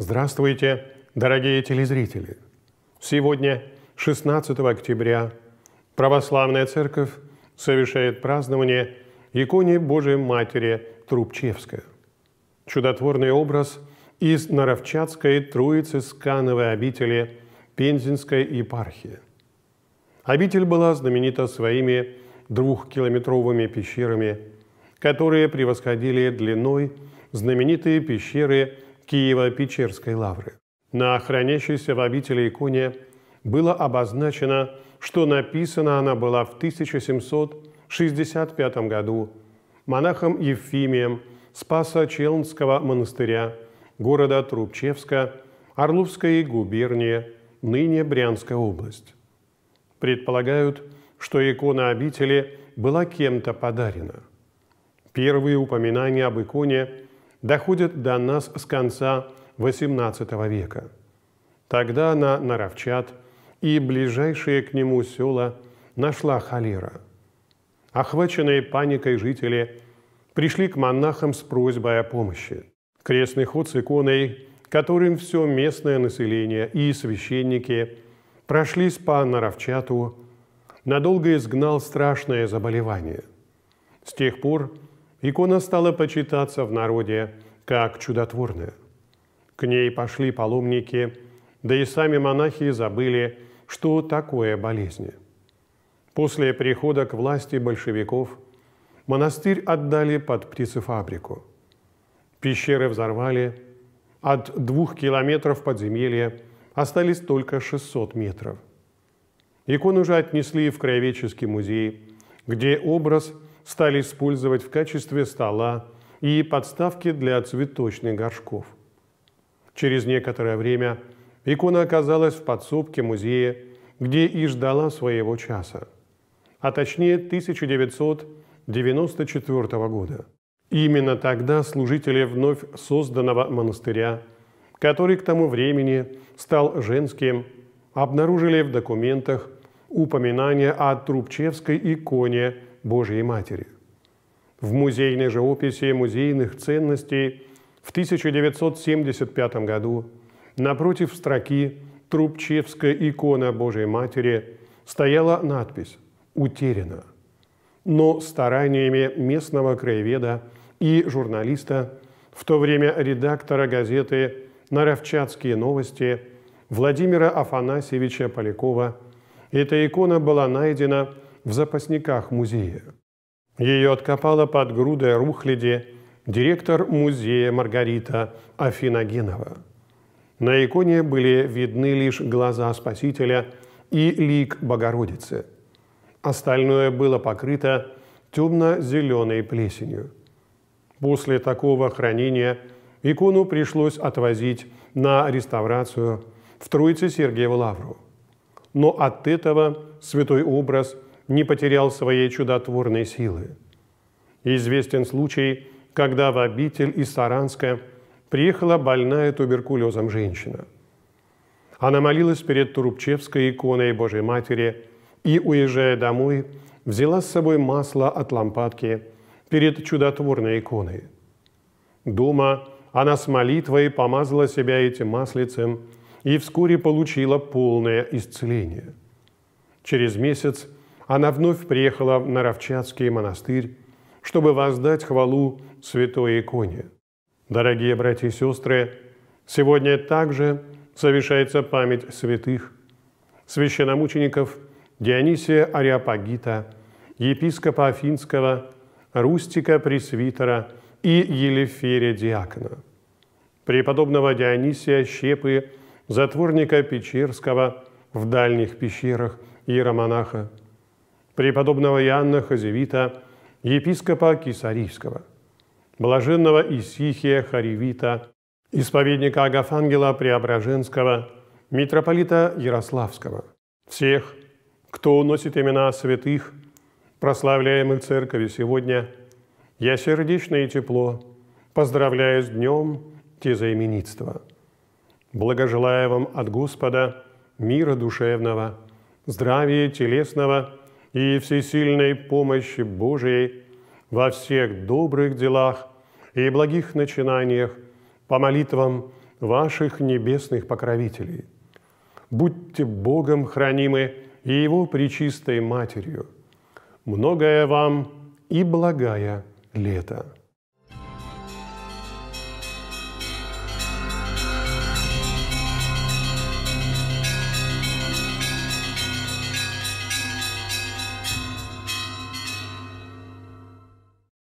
Здравствуйте, дорогие телезрители! Сегодня, 16 октября, Православная Церковь совершает празднование иконе Божией Матери Трубчевская. Чудотворный образ из Наровчатской Троицы Скановой обители Пензенской епархии. Обитель была знаменита своими двухкилометровыми пещерами, которые превосходили длиной знаменитые пещеры – Киево-Печерской лавры. На хранящейся в обители иконе было обозначено, что написана она была в 1765 году монахом Евфимием Спаса Челнского монастыря города Трубчевска Орловской губернии, ныне Брянская область. Предполагают, что икона обители была кем-то подарена. Первые упоминания об иконе – доходит до нас с конца XVIII века. Тогда на Наровчат и ближайшие к нему села нашла холера. Охваченные паникой жители пришли к монахам с просьбой о помощи. Крестный ход с иконой, которым все местное население и священники прошлись по Наровчату, надолго изгнал страшное заболевание. С тех пор – Икона стала почитаться в народе как чудотворная. К ней пошли паломники, да и сами монахи забыли, что такое болезни. После прихода к власти большевиков монастырь отдали под птицефабрику. Пещеры взорвали, от двух километров подземелья остались только 600 метров. Икону уже отнесли в Краеведческий музей, где образ – стали использовать в качестве стола и подставки для цветочных горшков. Через некоторое время икона оказалась в подсобке музея, где и ждала своего часа, а точнее 1994 года. Именно тогда служители вновь созданного монастыря, который к тому времени стал женским, обнаружили в документах упоминание о Трубчевской иконе – Божьей Матери. В музейной живописи музейных ценностей в 1975 году напротив строки «Трубчевская икона Божьей Матери» стояла надпись «Утеряна». Но стараниями местного краеведа и журналиста, в то время редактора газеты «Наровчатские новости» Владимира Афанасьевича Полякова, эта икона была найдена в запасниках музея. Ее откопала под грудой рухляди директор музея Маргарита Афиногенова. На иконе были видны лишь глаза Спасителя и лик Богородицы. Остальное было покрыто темно-зеленой плесенью. После такого хранения икону пришлось отвозить на реставрацию в Троице Сергиеву Лавру. Но от этого святой образ – не потерял своей чудотворной силы. Известен случай, когда в обитель из Саранска приехала больная туберкулезом женщина. Она молилась перед Турупчевской иконой Божьей Матери и, уезжая домой, взяла с собой масло от лампадки перед чудотворной иконой. Дома она с молитвой помазала себя этим маслицем и вскоре получила полное исцеление. Через месяц – она вновь приехала на Равчатский монастырь, чтобы воздать хвалу святой иконе. Дорогие братья и сестры, сегодня также совершается память святых, священномучеников Дионисия Ариапагита, епископа Афинского, Рустика Пресвитера и Елеферия Диакона, преподобного Дионисия Щепы, затворника Печерского в дальних пещерах – иеромонаха, преподобного Иоанна Хазевита, епископа Кисарийского, блаженного Исихия Харевита, исповедника Агафангела Преображенского, митрополита Ярославского, всех, кто уносит имена святых, прославляемых Церковью сегодня, я сердечно и тепло поздравляю с днем тезаименитства. Благожелаю вам от Господа мира душевного, здравия телесного и всесильной помощи Божией во всех добрых делах и благих начинаниях по молитвам ваших небесных покровителей. Будьте Богом хранимы и Его причистой Матерью. Многое вам и благая лето.